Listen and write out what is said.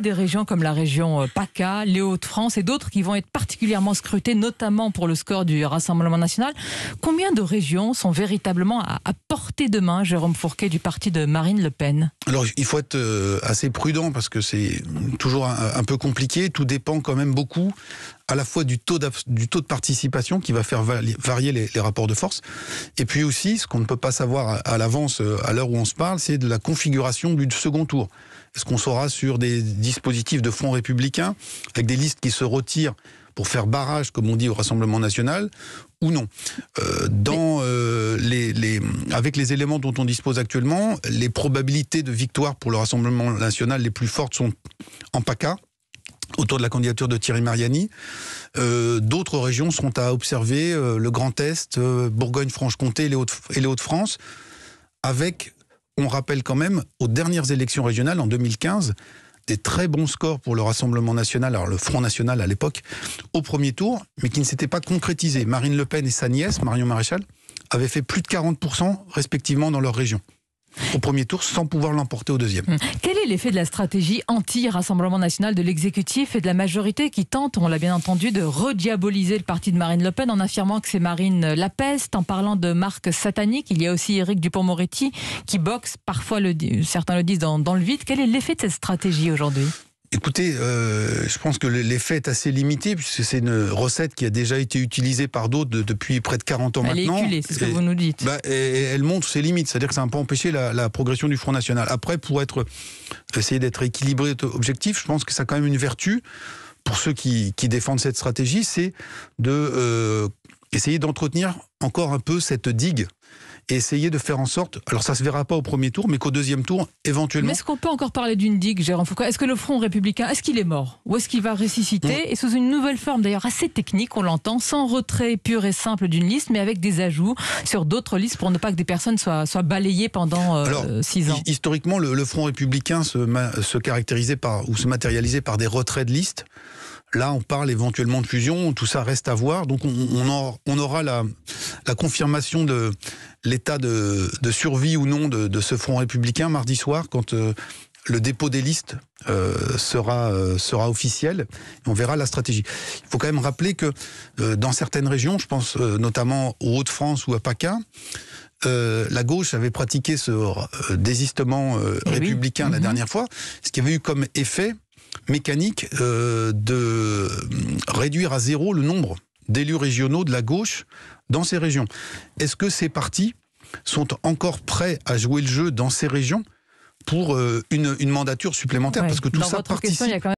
des régions comme la région euh, PACA, les Hauts-de-France et d'autres qui vont être particulièrement scrutées, notamment pour le score du Rassemblement national. Combien de régions sont véritablement à, à portée de main, Jérôme Fourquet, du parti de Marine Le Pen Alors, il faut être euh, assez prudent parce que c'est toujours un, peu compliqué. Tout dépend quand même beaucoup à la fois du taux, du taux de participation qui va faire varier les, les, rapports de force, et puis aussi, ce qu'on ne peut pas savoir à l'avance, euh, à l'heure où on se parle, c'est de la configuration du second tour. Est-ce qu'on saura sur des dispositif de Front républicain, avec des listes qui se retirent pour faire barrage, comme on dit, au Rassemblement national, ou non. Euh, dans, euh, les, avec les éléments dont on dispose actuellement, les probabilités de victoire pour le Rassemblement national les plus fortes sont en PACA, autour de la candidature de Thierry Mariani. Euh, d'autres régions seront à observer, le Grand Est, Bourgogne-Franche-Comté et les Hauts-de-France, avec, on rappelle quand même, aux dernières élections régionales en 2015, des très bons scores pour le Rassemblement national, alors le Front national à l'époque, au premier tour, mais qui ne s'était pas concrétisé. Marine Le Pen et sa nièce, Marion Maréchal, avaient fait plus de 40% respectivement dans leur région au premier tour sans pouvoir l'emporter au deuxième. Hum. Quel est l'effet de la stratégie anti-Rassemblement national de l'exécutif et de la majorité qui tente, on l'a bien entendu, de rediaboliser le parti de Marine Le Pen en affirmant que c'est Marine la peste, en parlant de marque satanique Il y a aussi Éric Dupont-Moretti qui boxe, parfois certains le disent, dans le vide. Quel est l'effet de cette stratégie aujourd'hui Écoutez, euh, je pense que l'effet est assez limité puisque c'est une recette qui a déjà été utilisée par d'autres depuis près de 40 ans maintenant. Elle est c'est ce que vous nous dites. Bah, elle montre ses limites, c'est-à-dire que ça n'a pas empêché la, progression du Front National. Après, pour être, essayer d'être équilibré, objectif, je pense que ça a quand même une vertu pour ceux qui, défendent cette stratégie, c'est de euh, d'entretenir encore un peu cette digue et essayer de faire en sorte, alors ça se verra pas au premier tour, mais qu'au deuxième tour, éventuellement. Mais est-ce qu'on peut encore parler d'une digue, Jérôme Foucault Est-ce que le Front républicain, est-ce qu'il est mort Ou est-ce qu'il va ressusciter mm. Et sous une nouvelle forme, d'ailleurs assez technique, on l'entend, sans retrait pur et simple d'une liste, mais avec des ajouts sur d'autres listes pour ne pas que des personnes soient, soient balayées pendant euh, alors, six ans Historiquement, le, Front républicain se, se caractérisait par, ou se matérialisait par des retraits de listes. Là, on parle éventuellement de fusion, tout ça reste à voir. Donc, on, on aura la confirmation de, l'état de, survie ou non de, ce front républicain mardi soir quand euh, le dépôt des listes euh, sera, euh, sera officiel. On verra la stratégie. Il faut quand même rappeler que dans certaines régions, je pense notamment aux Hauts-de-France ou à PACA, la gauche avait pratiqué ce désistement eh républicain la mhm. dernière fois, ce qui avait eu comme effet mécanique de réduire à zéro le nombre d'élus régionaux de la gauche dans ces régions. Est-ce que ces partis sont encore prêts à jouer le jeu dans ces régions pour euh, une, mandature supplémentaire Parce que tout ça participe.